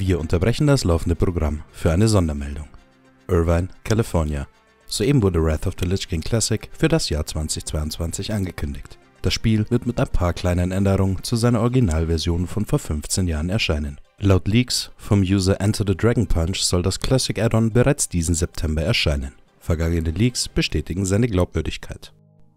Wir unterbrechen das laufende Programm für eine Sondermeldung. Irvine, California. Soeben wurde Wrath of the Lich King Classic für das Jahr 2022 angekündigt. Das Spiel wird mit ein paar kleinen Änderungen zu seiner Originalversion von vor 15 Jahren erscheinen. Laut Leaks vom User Enter the Dragon Punch soll das Classic Add-on bereits diesen September erscheinen. Vergangene Leaks bestätigen seine Glaubwürdigkeit.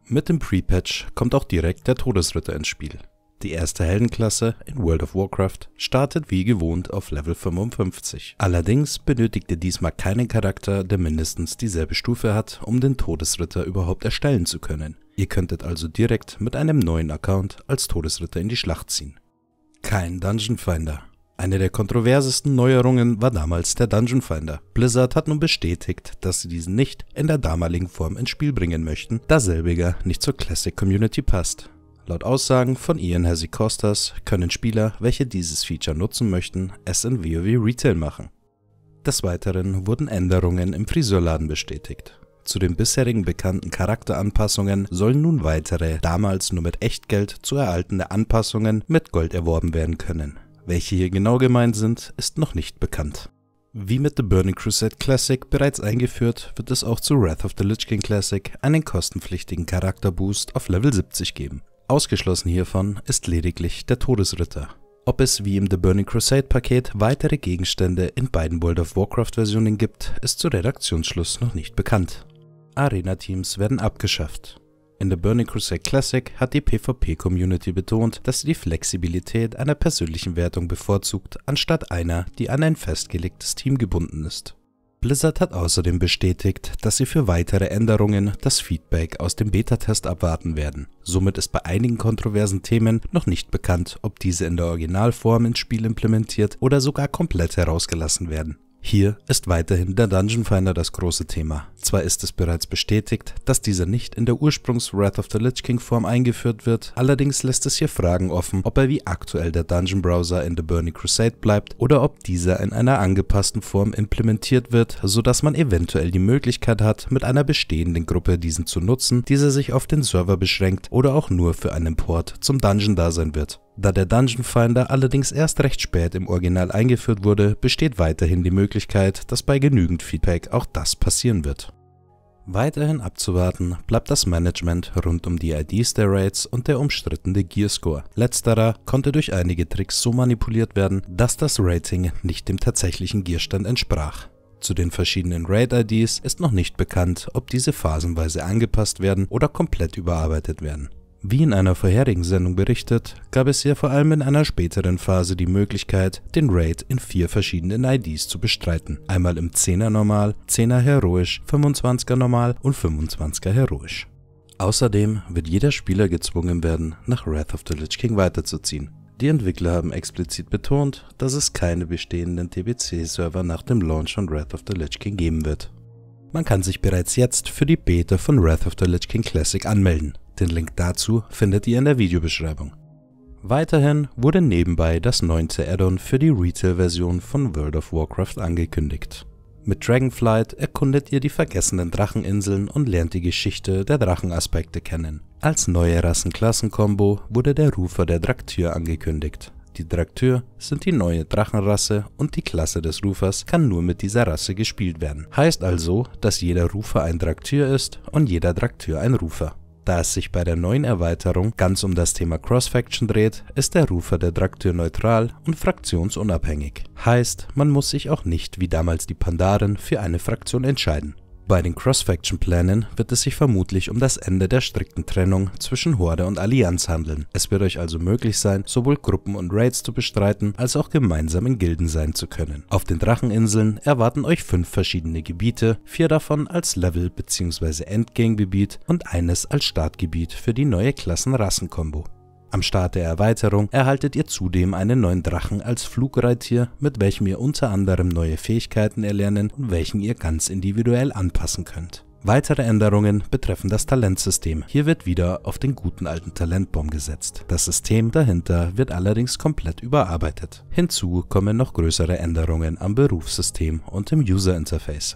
Mit dem Pre-Patch kommt auch direkt der Todesritter ins Spiel. Die erste Heldenklasse in World of Warcraft startet wie gewohnt auf Level 55. Allerdings benötigt ihr diesmal keinen Charakter, der mindestens dieselbe Stufe hat, um den Todesritter überhaupt erstellen zu können. Ihr könntet also direkt mit einem neuen Account als Todesritter in die Schlacht ziehen. Kein Dungeon Finder. Eine der kontroversesten Neuerungen war damals der Dungeon Finder. Blizzard hat nun bestätigt, dass sie diesen nicht in der damaligen Form ins Spiel bringen möchten, da selbiger nicht zur Classic Community passt. Laut Aussagen von Ian Hesse Costas können Spieler, welche dieses Feature nutzen möchten, es in WoW Retail machen. Des Weiteren wurden Änderungen im Friseurladen bestätigt. Zu den bisherigen bekannten Charakteranpassungen sollen nun weitere, damals nur mit Echtgeld zu erhaltende Anpassungen mit Gold erworben werden können. Welche hier genau gemeint sind, ist noch nicht bekannt. Wie mit The Burning Crusade Classic bereits eingeführt, wird es auch zu Wrath of the Lich King Classic einen kostenpflichtigen Charakterboost auf Level 70 geben. Ausgeschlossen hiervon ist lediglich der Todesritter. Ob es wie im The Burning Crusade Paket weitere Gegenstände in beiden World of Warcraft Versionen gibt, ist zu Redaktionsschluss noch nicht bekannt. Arena-Teams werden abgeschafft. In The Burning Crusade Classic hat die PvP-Community betont, dass sie die Flexibilität einer persönlichen Wertung bevorzugt, anstatt einer, die an ein festgelegtes Team gebunden ist. Blizzard hat außerdem bestätigt, dass sie für weitere Änderungen das Feedback aus dem Beta-Test abwarten werden. Somit ist bei einigen kontroversen Themen noch nicht bekannt, ob diese in der Originalform ins Spiel implementiert oder sogar komplett herausgelassen werden. Hier ist weiterhin der Dungeon Finder das große Thema. Zwar ist es bereits bestätigt, dass dieser nicht in der Ursprungs Wrath of the Lich King Form eingeführt wird, allerdings lässt es hier Fragen offen, ob er wie aktuell der Dungeon Browser in The Burning Crusade bleibt oder ob dieser in einer angepassten Form implementiert wird, sodass man eventuell die Möglichkeit hat, mit einer bestehenden Gruppe diesen zu nutzen, dieser sich auf den Server beschränkt oder auch nur für einen Port zum Dungeon da sein wird. Da der Dungeon Finder allerdings erst recht spät im Original eingeführt wurde, besteht weiterhin die Möglichkeit, dass bei genügend Feedback auch das passieren wird. Weiterhin abzuwarten bleibt das Management rund um die IDs der Raids und der umstrittene Gearscore. Letzterer konnte durch einige Tricks so manipuliert werden, dass das Rating nicht dem tatsächlichen Gearstand entsprach. Zu den verschiedenen Raid-IDs ist noch nicht bekannt, ob diese phasenweise angepasst werden oder komplett überarbeitet werden. Wie in einer vorherigen Sendung berichtet, gab es ja vor allem in einer späteren Phase die Möglichkeit, den Raid in vier verschiedenen IDs zu bestreiten. Einmal im 10er Normal, 10er Heroisch, 25er Normal und 25er Heroisch. Außerdem wird jeder Spieler gezwungen werden, nach Wrath of the Lich King weiterzuziehen. Die Entwickler haben explizit betont, dass es keine bestehenden TBC-Server nach dem Launch von Wrath of the Lich King geben wird. Man kann sich bereits jetzt für die Beta von Wrath of the Lich King Classic anmelden. Den Link dazu findet ihr in der Videobeschreibung. Weiterhin wurde nebenbei das neunte Addon für die Retail-Version von World of Warcraft angekündigt. Mit Dragonflight erkundet ihr die vergessenen Dracheninseln und lernt die Geschichte der Drachenaspekte kennen. Als neue Rassenklassen-Kombo wurde der Rufer der Draktür angekündigt. Die Draktür sind die neue Drachenrasse und die Klasse des Rufers kann nur mit dieser Rasse gespielt werden. Heißt also, dass jeder Rufer ein Draktür ist und jeder Draktür ein Rufer. Da es sich bei der neuen Erweiterung ganz um das Thema Cross-Faction dreht, ist der Rufer der Draktür neutral und fraktionsunabhängig. Heißt, man muss sich auch nicht wie damals die Pandaren für eine Fraktion entscheiden. Bei den Cross-Faction-Plänen wird es sich vermutlich um das Ende der strikten Trennung zwischen Horde und Allianz handeln. Es wird euch also möglich sein, sowohl Gruppen und Raids zu bestreiten, als auch gemeinsam in Gilden sein zu können. Auf den Dracheninseln erwarten euch fünf verschiedene Gebiete, vier davon als Level- bzw. Endgame-Gebiet und eines als Startgebiet für die neue Klassen-Rassen-Kombo. Am Start der Erweiterung erhaltet ihr zudem einen neuen Drachen als Flugreittier, mit welchem ihr unter anderem neue Fähigkeiten erlernen und welchen ihr ganz individuell anpassen könnt. Weitere Änderungen betreffen das Talentsystem. Hier wird wieder auf den guten alten Talentbaum gesetzt. Das System dahinter wird allerdings komplett überarbeitet. Hinzu kommen noch größere Änderungen am Berufssystem und im User Interface.